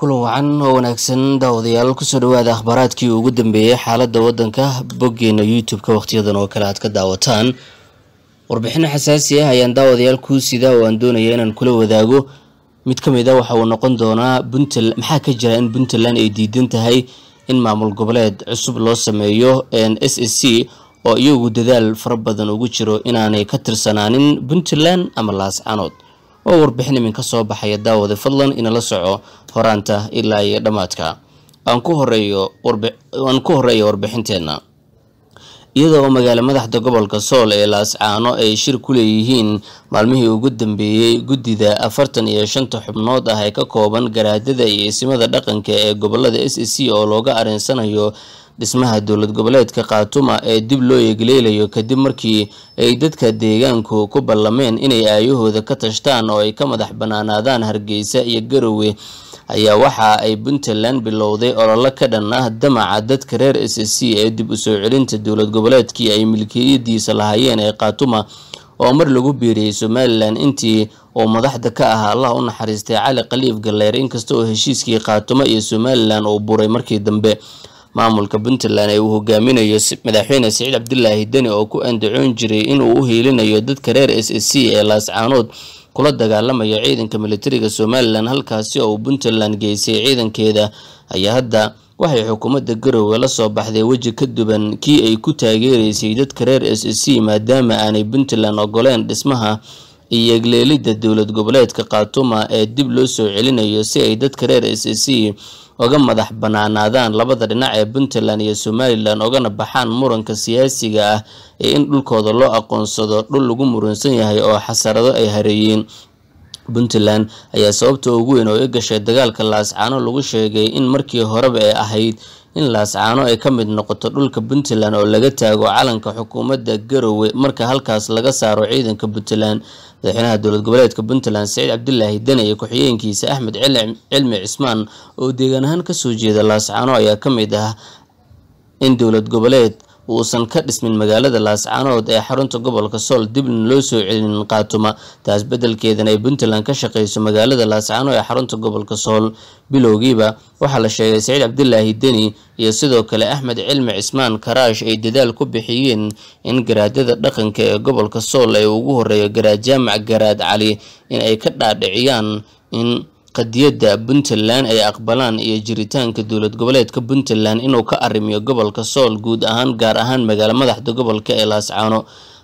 kula wacan oo wanaagsan daawadayaal kusoo dhawaada akhbaaraadkii ugu dambeeyey xaaladda wadanka boggeena youtube-ka wakhtiyadan oo kale aad ka daawataan warbixino xasaasi ah ayaan daawadayaal kuu sida oo aan doonaya inaan kula wadaago mid ka mid a ah waxa uu noqon doonaa puntland maxaa ka jira in puntland ay diidan tahay in maamul goboleed cusub loo sameeyo s s c oo iyagu dadaal fara badan ugu jiro inaanay ka tirsanaanin puntland ama laascanood oo warbixin imin ka soo baxaya daawada fadlan inala soco horaanta ilaa iyo dhammaadka aan ku horeeyo warbixinteenna iyada oo magaala madaxda gobolka sool ee laascaano ay shir ku leeyihiin maalmihii ugu dambeeyey guddida afartan iyo shanta xubnood ah ee ka kooban garaadada iyo isimada dhaqanka ee gobolada s e c oo looga arinsanayo dhismaha dowlad goboleedka khaatuma ah ee dib loo yegleelayo kadib markii ay dadka deegaanku ku ballameen inay aayahooda ka tashtaan oo ay ka madax bannaanaadaan hargeysa iyo garowe ayaa waxa ay puntland bilowday ololo ka dhan ah damaca dadka reer s s c ee dib u soo celinta dowlad goboleedkii ay milkiyadiisa lahaayeen ee khaatuma ah oo mar lagu biiriyey somalilan intii uu madaxda ka ahaa allah u naxariistay cali khaliif galeer inkasta oo heshiiskii khaatuma iyo somalilan uu buray markii dambe maamulka puntland ee uu hogaaminayo madaxweyne siciid cabdilaahi deni oo ku andacoon jiray inuu u hiilinayo dadka reer s a c ee laascaanood kula dagaalamaya ciidanka militariga somalilan halkaasi oo uu puntland geysay ciidankeeda ayaa hadda waxay xukuumadda garowe la soo baxday weji ka duban kii ay ku taageeraysay dadka reer s a c maadaama aanay puntland ogoleen dhismaha iyo egleelidda dowlad goboleedka khaatuma ee dib loo soo celinayo si ay dadka reer s a c uga madax bannaanaadaan labada dhinac ee puntland iyo somalilan ugana baxaan muranka siyaasiga ah ee in dhulkooda loo aqoonsado dhul lagu muransan yahay oo xasarado ay hareeyeen puntland ayaa sababta ugu weyn oo i gashay dagaalka laascaano lagu sheegay in markii horeba ay ahayd in laascaano ay ka mid noqoto dhulka puntland oo laga taago calanka xukuumadda garowe marka halkaas laga saaro ciidanka puntland madaxweynaha dowlad goboleedka puntland saciid cabdilaahi deni iyo ku-xigeenkiisa axmed cilmi cismaan oo deegaan ahaan kasoo jeeda laascaano ayaa ka mid ah in dowlad goboleed uusan ka dhismin magaalada laascaanood ee xarunta gobolka sool dibna loo soo celin qaatuma taas beddelkeedana ay puntland ka shaqeyso magaalada laascaano ee xarunta gobolka sool bilowgiiba waxaa la sheegay saciid cabdilaahi deni iyo sidoo kale axmed cilmi cismaan karaash ay dadaal ku bixiyeen in garaadada dhaqanka ee gobolka sool ee ugu horeeyo garaad jaamac garaad cali in ay ka dhaadhiciyaan in qadiyada puntland ay aqbalaan iyo jiritaanka dowlad goboleedka puntland inuu ka arrimiyo gobolka sool guud ahaan gaar ahaan magaalo madaxda gobolka ee laascaano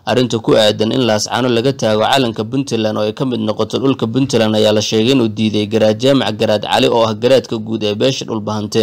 arrinta ku aadan in laascaano laga taago calanka puntland oo ay ka mid noqoto dhulka puntland ayaa la sheegay inuu diiday garaad jaamac garaad cali oo ah garaadka guud ee beesha dhulbahante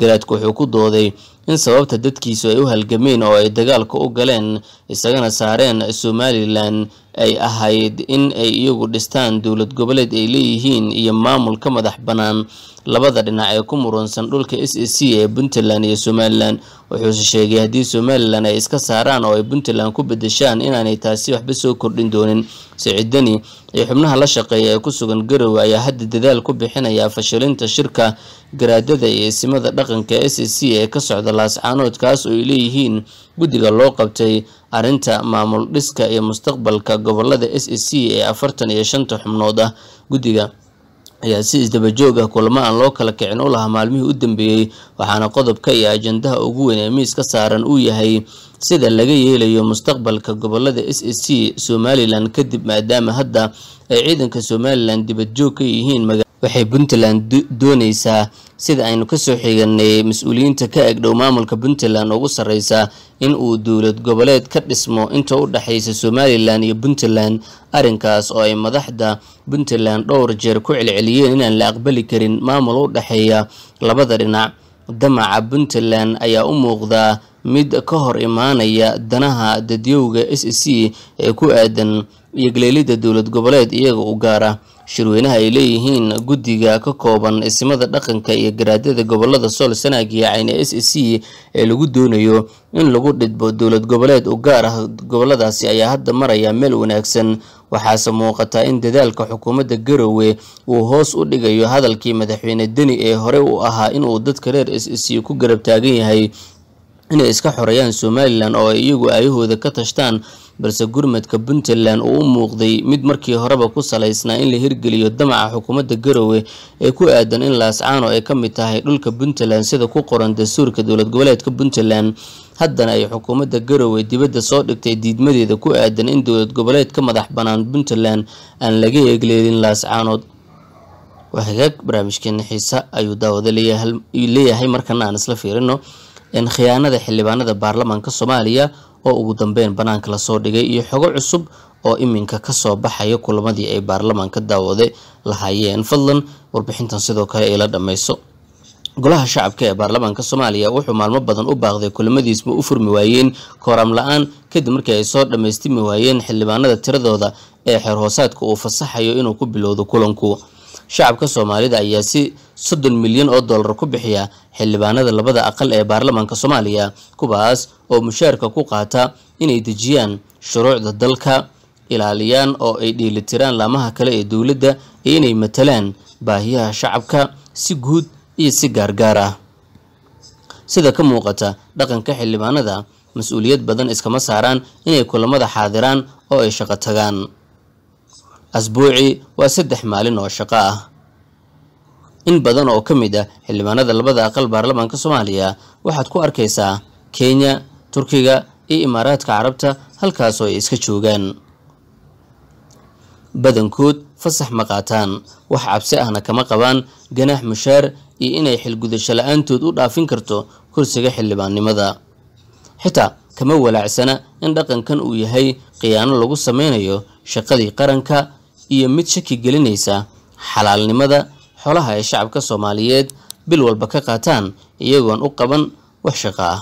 garaadka wuxuu ku dooday in sababta dadkiisu ay u halgameen oo ay dagaalka u galeen isagana saareen somalilan ay ahayd in ay iyagu dhistaan dowlad goboleed ay leeyihiin iyo maamul ka madax bannaan labada dhinac ee ku muransan dhulka s a e c ee puntland iyo somalilan wuxuuse sheegay haddii somalilan ay iska saaraan oo ay puntland ku bedeshaan inaanay taasi waxba soo kordhin doonin siciidani iyo xubnaha la shaqeeya ee ku sugan garowe ayaa hadda dadaal ku bixinaya fashilinta shirka garaadada iyo isimada dhaqanka s e c ee ka socda laascaanoodkaas oo ay leeyihiin guddiga loo qabtay arinta maamul dhiska iyo mustaqbalka gobolada s e c ee afartan iyo shanta xubnood ah guddiga ayaa si isdabajoog ah kulamo aan loo kala kicin u lahaa maalmihii u dambeeyey waxaana qodobka iyo ajendaha ugu weyn ee miis ka saaran uu yahay sida laga yeelayo mustaqbalka gobolada s a c somalilan kadib maadaama hadda ay ciidanka somalilan dibadjoog ka yihiin waxay puntland dooneysaa sida aynu kasoo xiganay mas-uuliyiinta ka egdhow maamulka puntland ugu sareysa in uu dowlad goboleed ka dhismo inta u dhexeysa somalilan iyo puntland arrinkaas oo ay madaxda puntland dhowr jeer ku celceliyeen inaan la aqbali karin maamul u dhexeeya labada dhinac damaca puntland ayaa u muuqdaa mid ka hor imaanaya danaha dadyowga s c ee ku aadan iyo galeelidda dowlad goboleed iyaga u gaara shirweynaha ay leeyihiin guddiga ka kooban isimada dhaqanka iyo garaadyada gobolada sool sanaag iyo cayne s e c ee lagu doonayo in lagu dhidbo dowlad goboleed u gaar ah goboladaasi ayaa hadda maraya meel wanaagsan waxaase muuqataa in dadaalka xukuumadda garowe uu hoos u dhigayo hadalkii madaxweyne deni ee hore u ahaa inuu dadka reer s e c ku garab taagan yahay inay iska xoreeyaan somalilan oo iyagu aayahooda ka tashtaan balse gurmadka puntland uu u muuqday mid markii horeba ku salaysnaa in la hirgeliyo damaca xukuumadda garowe ee ku aadan in laascaano ay ka mid tahay dhulka puntland sida ku qoran dastuurka dowlad goboleedka puntland haddana ay xukuumadda garowe dibadda soo dhigtay diidmadeeda ku aadan in dowlad goboleed ka madax bannaan puntland aan laga eegleelin laascaanood waxagaag barnaamijkeena xiisa ayuu daawada leeyahay markana aan isla fiirino khiyaanada xildhibaanada baarlamaanka soomaaliya oo ugu dambeyn banaanka lasoo dhigay iyo xogo cusub oo iminka kasoo baxaya kulamadii ay baarlamaanka daawade lahaayeen fadlan warbixintan sidoo kale ay la dhammayso golaha shacabka ee baarlamaanka soomaaliya wuxuu maalmo badan u baaqday kulamadiisma u furmi waayeen kooraam la-aan kadib markii ay soo dhammaystimi waayeen xildhibaanada tiradooda ee xeer hoosaadka uu fasaxayo inuu ku bilowdo kulanku shacabka soomaalida ayaa si soddon milyan oo dollar ku bixiya xildhibaanada labada aqal ee baarlamaanka soomaaliya kuwaas oo mushaarka ku qaata inay dejiyaan shuruucda dalka ilaaliyaan oo ay dheelitiraan laamaha kale ee dowladda iyo inay matalaan baahiyaha shacabka si guud iyo si gaargaar ah sida ka muuqata dhaqanka xildhibaanada mas-uuliyad badan iskama saaraan inay kulamada xaadiraan oo ay shaqo tagaan asbuuci waa saddex maalin oo shaqo ah in badan oo ka mid ah xildhibaanada labada aqal baarlamaanka soomaaliya waxaad ku arkaysaa kenya turkiga iyo imaaraadka carabta halkaasoo ay iska joogaan badankood fasax ma qaataan wax cabsi ahna kama qabaan ganaax mushaar iyo inay xilgudasho la-aantood u dhaafin karto kursiga xildhibaannimada xitaa kama walaacsana in dhaqankan uu yahay khiyaano lagu samaynayo shaqadii qaranka iyo mid shaki gelinaysa xalaalnimada xolaha ay shacabka soomaaliyeed bil walba ka qaataan iyagoon u qaban wax shaqo ah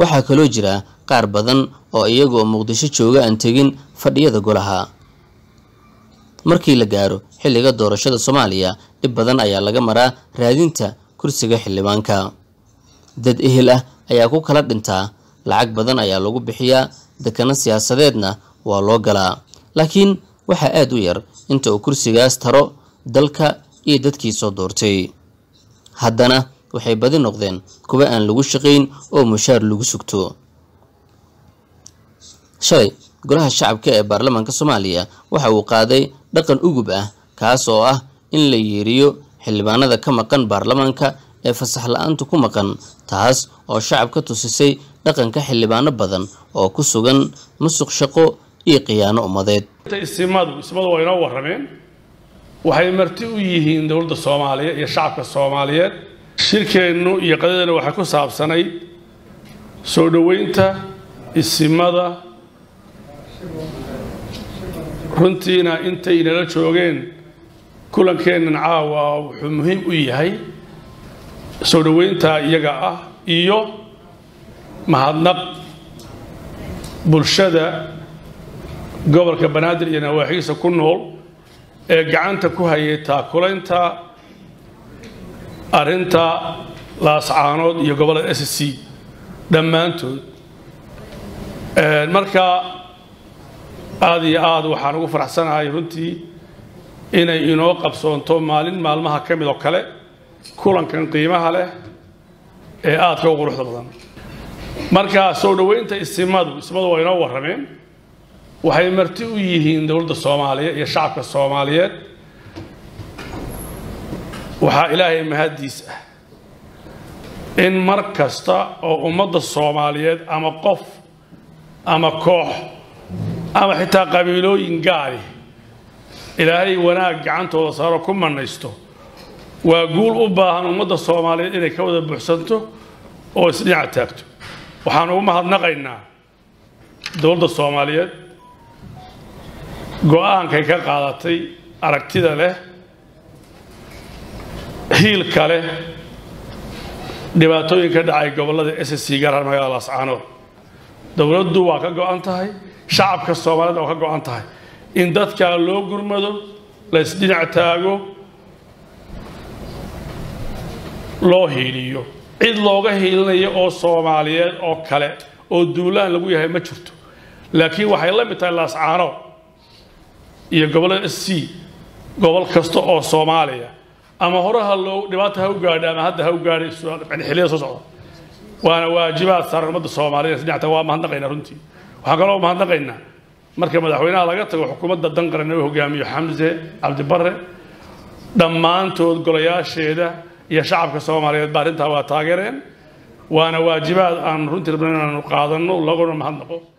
waxaa kaloo jira qaar badan oo iyagoo muqdisho jooga aan tegin fadhiyada golaha markii la gaaro xilliga doorashada soomaaliya dhib badan ayaa laga maraa raadinta kursiga xildhibaanka dad ehel ah ayaa ku kala dhintaa lacag badan ayaa lagu bixiyaa dekano siyaasadeedna waa loo galaa laakiin waxaa aada u yar inta uu kursigaas taro dalka iyo dadkii soo doortay haddana waxay badi noqdeen kuwa aan lagu shaqayn oo mushaar lagu sugto shalay golaha shacabka ee baarlamaanka soomaaliya waxa uu qaaday dhaqan ugub ah kaas oo ah in la yeeriyo xildhibaanada ka maqan baarlamaanka ee fasax la-aantu ku maqan taas oo shacabka tusisay dhaqanka xildhibaano badan oo ku sugan musuq shaqo iyo khiyaano ummadeed isimadu ismadu waa inoo warameen waxay marti u yihiin dowladda soomaaliya iyo shacabka soomaaliyeed shirkeennu iyo qadadeennu waxay ku saabsanayd soo dhoweynta isimada runtiina intay inala joogeen kulankeennan caawa wuxuu muhiim u yahay soo dhoweyntaa iyaga ah iyo mahadnaq bulshada gobolka banaadir iyo nawaaxiisa ku nool ee gacanta ku hayay taakulaynta arrinta laascaanood iyo gobolada s c dhammaantood marka aada iyo aad waxaan ugu faraxsanahay runtii inay inoo qabsoonto maalin maalmaha ka mid oo kale kulankan qiimaha leh ee aadka u quruxda badan marka soo dhoweynta isimadu ismadu waa inoo warrameen waxay marti u yihiin dowladda soomaaliya iyo shacabka soomaaliyeed waxaa ilaahay mahaddiis ah in mar kasta oo ummadda soomaaliyeed ama qof ama koox ama xitaa qabiilooyin gaari ilaahay wanaag gacantooda saro ku mannaysto waa guul u baahan ummadda soomaaliyeed inay ka wada buuxsanto oo isdhinac taagto waxaan ugu mahadnaqaynaa dowladda soomaaliyeed go-aankay ka qaadatay aragtida leh hiilka leh dhibaatooyin ka dhacay gobollada ssc gaarhaan magaalada laascaanood dowladdu waa ka go-an tahay shacabka soomaaliyana waa ka go-an tahay in dadkaa loo gurmado laysdhinac taago loo hiiliyo cid looga hiilinaya oo soomaaliyeed oo kale oo duulaan lagu yahay ma jirto laakiin waxay la mid tahay laascaano iyo gobolada s c gobol kasta oo soomaaliya ama hore ha loo dhibaata ha u ama hadda ha u gaadhay xilliyada soo socda waana waajibaad saaran ummadda soomaaliyeed sinacta waa mahadnaqaynaa runtii waxaan kaloo mahadnaqaynaa marka madaxweynaha laga tago xukuumadda danqaran inuu hogaamiyo xamse cabdibare dhammaantood golayaasheeda iyo shacabka soomaaliyeed ba arrintaa waa taageereen waana waajibaad aan runtii rabno inaanu qaadanno laguna mahadnaqo